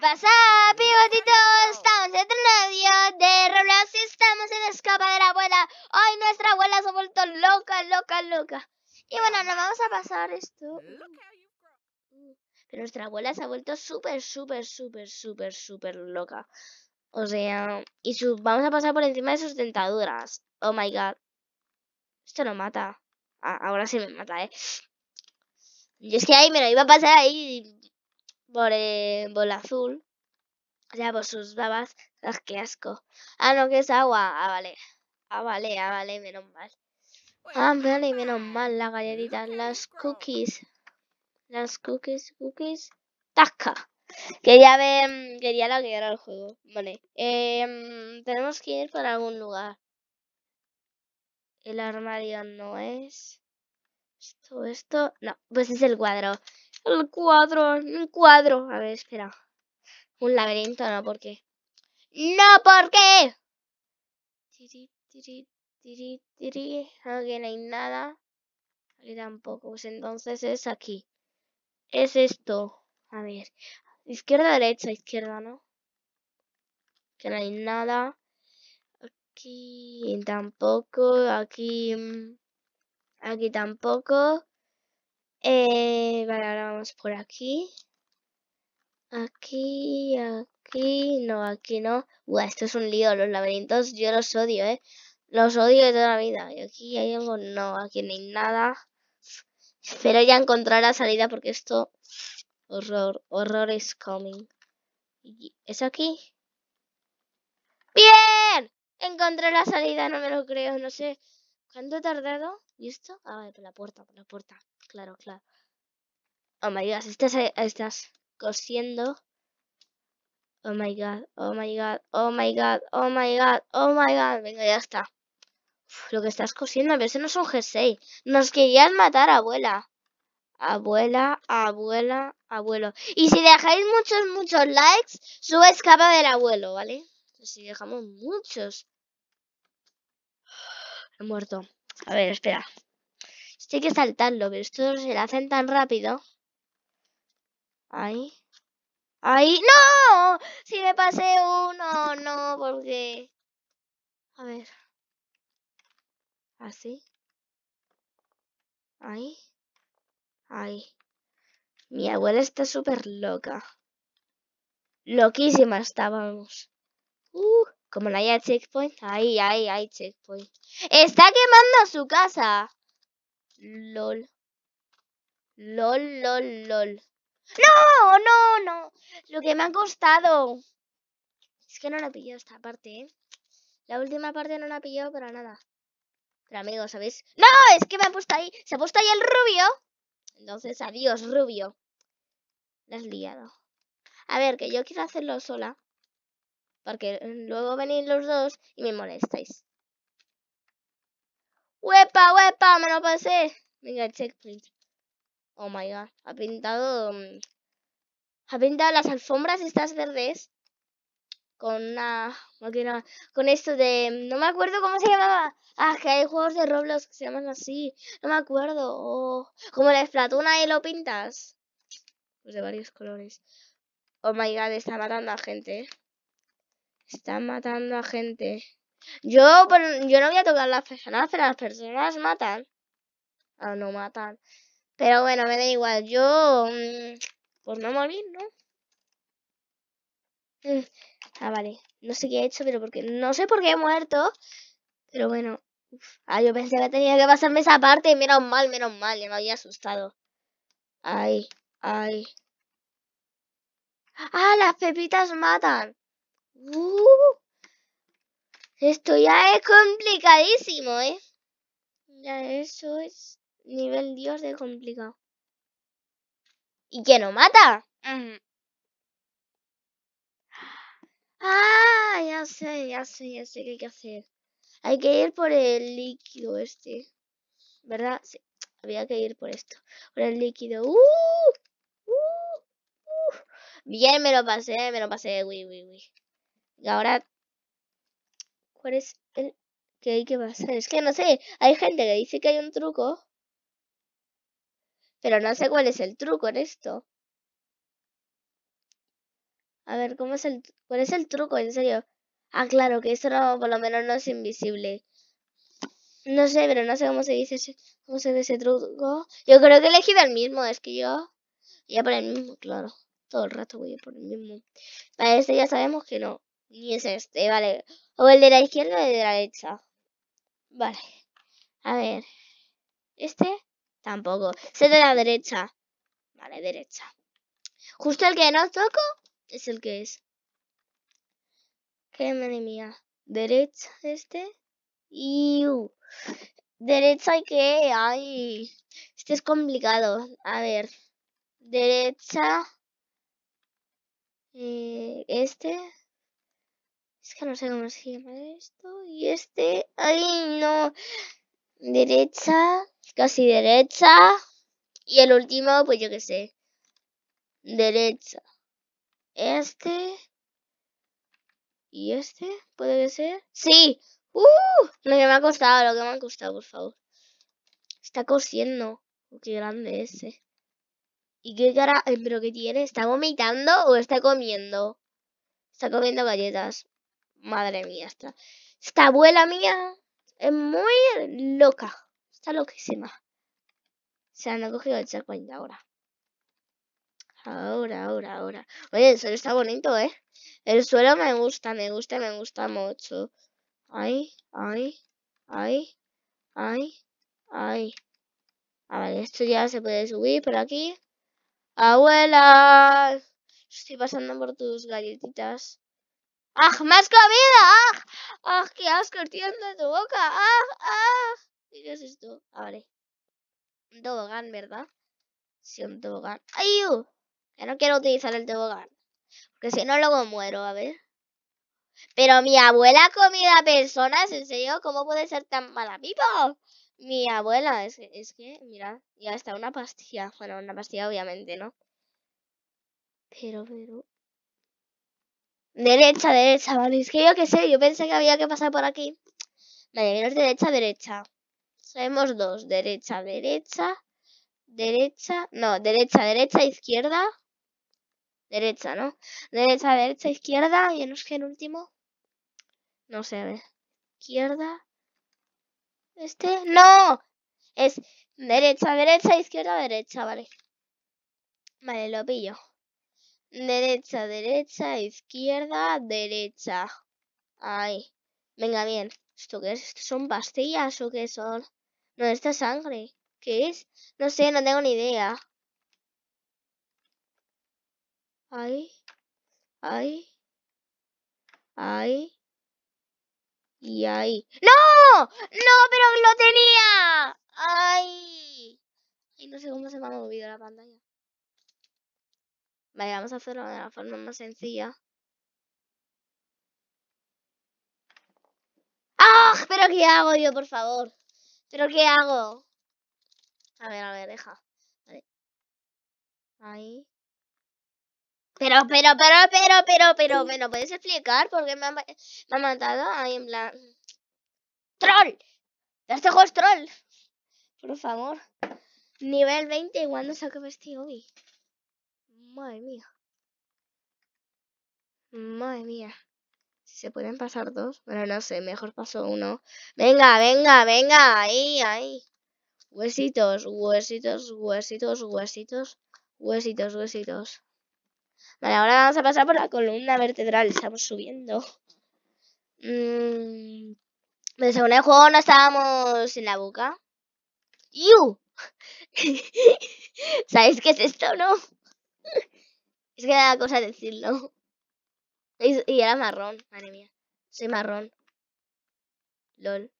pasa, pivotitos? Estamos en el de Roblox y estamos en Escapa de la Abuela. Hoy nuestra abuela se ha vuelto loca, loca, loca. Y bueno, nos vamos a pasar esto. Pero nuestra abuela se ha vuelto súper, súper, súper, súper, súper loca. O sea, y vamos a pasar por encima de sus tentaduras. Oh my god. Esto lo mata. Ah, ahora sí me mata, ¿eh? Y es que ahí me lo iba a pasar ahí por, el eh, azul. Ya, sea, por sus babas. las ah, ¡Qué asco! Ah, no, que es agua. Ah, vale. Ah, vale, ah, vale, menos mal. Ah, vale, menos mal. La gallerita. las cookies. Las cookies, cookies. ¡Taca! Quería ver. Mm, quería la que era el juego. Vale. Em, tenemos que ir para algún lugar. El armario no es. Esto, esto. No, pues es el cuadro. El cuadro, un cuadro. A ver, espera. Un laberinto, no, ¿por qué? ¡No, por qué! Aquí no hay nada. Aquí tampoco. Pues entonces es aquí. Es esto. A ver. Izquierda, derecha, izquierda, ¿no? Que no hay nada. Aquí tampoco. Aquí. Mm, aquí tampoco. Eh, vale, ahora vamos por aquí. Aquí, aquí, no, aquí no. esto es un lío, los laberintos yo los odio, ¿eh? Los odio de toda la vida. Y aquí hay algo, no, aquí no hay nada. Espero ya encontrar la salida porque esto... Horror, horror is coming. ¿Es aquí? ¡Bien! Encontré la salida, no me lo creo, no sé. ¿Cuánto he tardado? ¿Listo? A ah, ver, por la puerta, por la puerta. Claro, claro. Oh my god, estás, estás cosiendo. Oh my god, oh my god, oh my god, oh my god, oh my god. Venga, ya está. lo que estás cosiendo, pero eso no es un G6. Nos querías matar, abuela. Abuela, abuela, abuelo. Y si dejáis muchos, muchos likes, sube escapa del abuelo, ¿vale? Si dejamos muchos, He muerto. A ver, espera. Estoy hay que saltarlo, pero estos se hacen tan rápido. Ahí. ¡Ahí! ¡No! Si me pasé uno, no, porque... A ver. Así. Ahí. Ahí. Mi abuela está súper loca. Loquísima estábamos. Uh. Como no haya checkpoint. Ahí, ahí, ahí, checkpoint. Está quemando su casa. LOL. LOL, LOL, LOL. ¡No! ¡No, no! Lo que me ha costado. Es que no la he pillado esta parte, ¿eh? La última parte no la he pillado para nada. Pero amigos, ¿sabéis? ¡No! Es que me ha puesto ahí. Se ha puesto ahí el rubio. Entonces, adiós, rubio. La has liado. A ver, que yo quiero hacerlo sola porque luego venís los dos y me molestáis. ¡Huepa, huepa! ¡Me lo pasé! Venga, checkpoint. Oh my god. Ha pintado. Mm, ha pintado las alfombras estas verdes. Con una máquina. Con esto de. No me acuerdo cómo se llamaba. Ah, que hay juegos de Roblox que se llaman así. No me acuerdo. Oh, como la esplatuna y lo pintas. Pues de varios colores. Oh my god, está matando a gente. Eh. Están matando a gente. Yo, yo no voy a tocar las personas, pero las personas matan. Ah, no matan. Pero bueno, me da igual. Yo... Mm, pues no morir, ¿no? Mm. Ah, vale. No sé qué he hecho, pero porque... No sé por qué he muerto. Pero bueno. Ah, yo pensé que tenía que pasarme esa parte. Menos mal, menos mal. Ya me había asustado. Ay, ay. Ah, las pepitas matan. Uh, esto ya es complicadísimo, ¿eh? Ya eso es nivel dios de complicado. ¿Y que no mata? Ah, ya sé, ya sé, ya sé qué hay que hacer. Hay que ir por el líquido este. ¿Verdad? Sí, había que ir por esto. Por el líquido. ¡Uh! ¡Uh! ¡Uh! Bien, me lo pasé, me lo pasé. Uy, uy, uy. Y ahora, ¿cuál es el que hay que pasar? Es que no sé, hay gente que dice que hay un truco, pero no sé cuál es el truco en esto. A ver, ¿cómo es el, ¿cuál es el truco? En serio. Ah, claro, que esto no, por lo menos no es invisible. No sé, pero no sé cómo se dice ese, cómo se ve ese truco. Yo creo que he elegido el mismo, es que yo. Ya por el mismo, claro. Todo el rato voy a por el mismo. Para este ya sabemos que no. Ni es este, vale. O el de la izquierda o el de la derecha. Vale. A ver. Este tampoco. el de la derecha. Vale, derecha. Justo el que no toco es el que es. Qué madre mía. Derecha este. Y uh, derecha y que ay. Este es complicado. A ver. Derecha. Eh, este. Es que no sé cómo se llama esto. Y este. ¡Ay, no! Derecha. Casi derecha. Y el último, pues yo qué sé. Derecha. Este. ¿Y este? ¿Puede que sea? ¡Sí! ¡Uh! Lo que me ha costado, lo que me ha costado, por favor. Está cosiendo. Oh, ¡Qué grande ese! ¿Y qué cara? ¿Pero qué tiene? ¿Está vomitando o está comiendo? Está comiendo galletas madre mía, esta, esta abuela mía es muy loca. Está loquísima. Se han cogido el charco ahora. Ahora, ahora, ahora. Oye, el suelo está bonito, ¿eh? El suelo me gusta, me gusta, me gusta mucho. Ay, ay, ay, ay, ay. A ver, esto ya se puede subir por aquí. Abuela, estoy pasando por tus galletitas. ¡Ah, más comida! ¡Ah! ¡Ah, qué asco! Estoy de tu boca. ¡Ah, ah! ¿Qué es esto? A ver. Un tobogán, ¿verdad? Sí, un tobogán. ¡Ay, uh, Ya no quiero utilizar el tobogán. Porque si no, luego muero, a ver. Pero mi abuela comida a personas, ¿en serio? ¿Cómo puede ser tan mala pipa? Mi abuela, es que, es que, mira, ya está una pastilla. Bueno, una pastilla obviamente, ¿no? Pero, pero, Derecha, derecha, vale. Es que yo qué sé, yo pensé que había que pasar por aquí. Vale, menos derecha, derecha. Sabemos dos. Derecha, derecha. Derecha. No, derecha, derecha, izquierda. Derecha, ¿no? Derecha, derecha, izquierda. Y no es que el último. No sé, a Izquierda. Este. ¡No! Es derecha, derecha, izquierda, derecha, vale. Vale, lo pillo. Derecha, derecha, izquierda, derecha. Ahí. Venga, bien. ¿Esto qué es? son pastillas o qué son? No, esta sangre. ¿Qué es? No sé, no tengo ni idea. Ahí. ay ay Y ahí. ¡No! ¡No, pero lo tenía! ¡Ay! Y no sé cómo se me ha movido la pantalla. Vale, vamos a hacerlo de la forma más sencilla. ¡Ah! ¿Pero qué hago yo, por favor? ¿Pero qué hago? A ver, a ver, deja. Ahí. Pero, pero, pero, pero, pero, pero, ¿me lo puedes explicar? por qué me ha matado ahí en plan... ¡Troll! ¡Este juego es troll! Por favor. Nivel 20, ¿y no saco vestido? hoy. Madre mía. Madre mía. Si se pueden pasar dos. Bueno, no sé, mejor paso uno. Venga, venga, venga. Ahí, ahí. Huesitos, huesitos, huesitos, huesitos. Huesitos, huesitos. Vale, ahora vamos a pasar por la columna vertebral. Estamos subiendo. Mmm. Pero según el juego no estábamos en la boca. ¡Yu! ¿Sabéis qué es esto, no? Es que da cosa decirlo. Y, era marrón, madre mía. Soy marrón. LOL.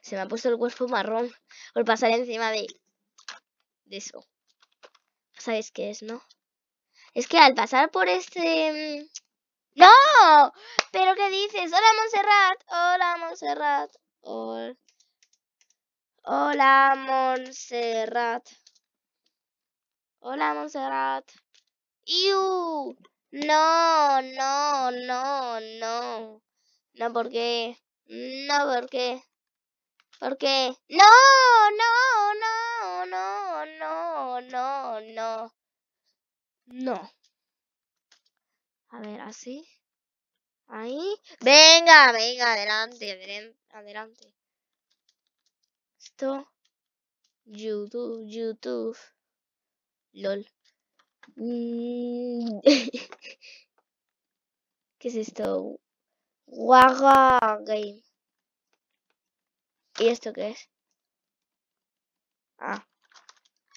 Se me ha puesto el cuerpo marrón por pasar encima de, de eso. ¿Sabéis qué es, no? Es que al pasar por este... Mm, ¡No! ¿Pero qué dices? ¡Hola, Montserrat! ¡Hola, Montserrat! ¡Hola, Hola Monserrat! ¡Hola, Monserrat! hola Monserrat! hola Monserrat! ¡Iu! No, no, no, no. No, ¿por qué? No, ¿por qué? ¿Por qué? ¡No, no, no, no, no, no, no! No. A ver, así. Ahí. Venga, venga, adelante, adelante. Esto. YouTube, YouTube. LOL. ¿Qué es esto? war Game. ¿Y esto qué es? Ah.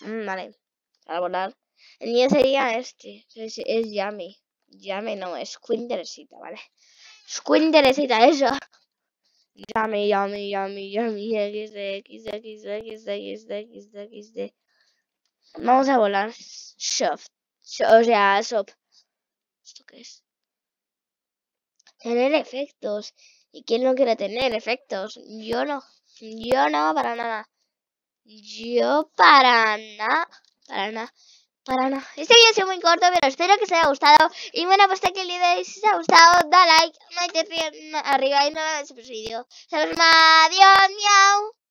vale. Para volar. El mío sería este. Es, es Yami. Yami no, es Quintercita, ¿vale? Es eso Yami, Yami, Yami, Yami. XD, Vamos a volar. Shaft. O sea, eso ¿Esto qué es? Tener efectos. ¿Y quién no quiere tener efectos? Yo no. Yo no, para nada. Yo para nada. Para nada. Para nada. Este vídeo ha sido muy corto, pero espero que os haya gustado. Y bueno, pues hasta aquí el vídeo. Si os ha gustado, da like, no arriba y no veas el vídeo. adiós, miau.